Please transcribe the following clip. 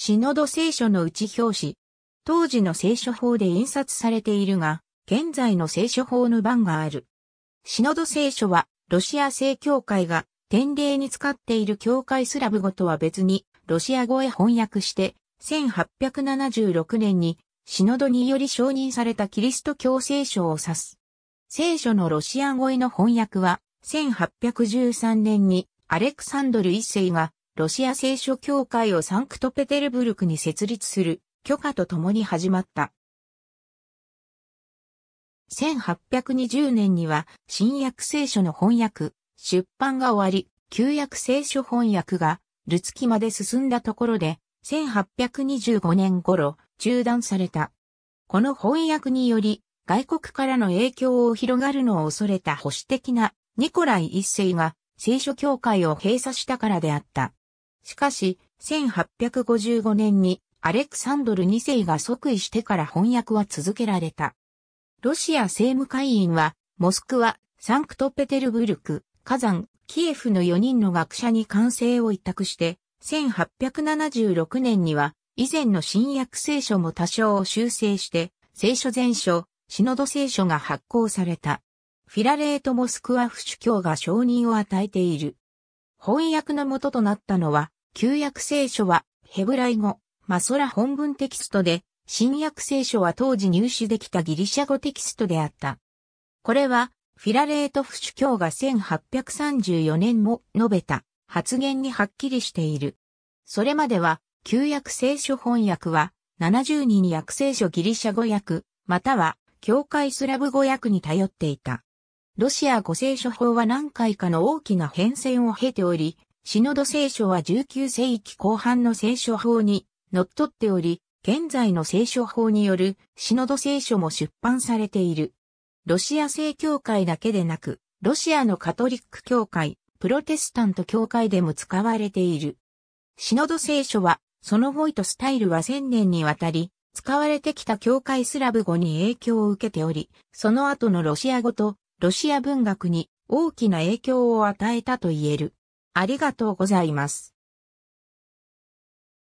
シノド聖書の内表紙。当時の聖書法で印刷されているが、現在の聖書法の版がある。シノド聖書は、ロシア正教会が、典礼に使っている教会スラブ語とは別に、ロシア語へ翻訳して、1876年に、シノドにより承認されたキリスト教聖書を指す。聖書のロシア語への翻訳は、1813年にアレクサンドル一世がロシア聖書協会をサンクトペテルブルクに設立する許可と共に始まった。1820年には新約聖書の翻訳、出版が終わり、旧約聖書翻訳がルツキまで進んだところで、1825年頃中断された。この翻訳により、外国からの影響を広がるのを恐れた保守的なニコライ一世が聖書協会を閉鎖したからであった。しかし、1855年にアレクサンドル2世が即位してから翻訳は続けられた。ロシア政務会員は、モスクワ、サンクトペテルブルク、火山、キエフの4人の学者に完成を委託して、1876年には、以前の新約聖書も多少修正して、聖書全書、シノド聖書が発行された。フィラレート・モスクワ府主教が承認を与えている。翻訳の元となったのは、旧約聖書はヘブライ語、マソラ本文テキストで、新約聖書は当時入手できたギリシャ語テキストであった。これは、フィラレートフ主教が1834年も述べた発言にはっきりしている。それまでは、旧約聖書翻訳は、7 2人約聖書ギリシャ語訳、または、教会スラブ語訳に頼っていた。ロシア語聖書法は何回かの大きな変遷を経ており、シノド聖書は19世紀後半の聖書法に則っっており、現在の聖書法によるシノド聖書も出版されている。ロシア正教会だけでなく、ロシアのカトリック教会、プロテスタント教会でも使われている。シノド聖書は、その語彙とスタイルは千年にわたり、使われてきた教会スラブ語に影響を受けており、その後のロシア語とロシア文学に大きな影響を与えたと言える。ありがとうございます。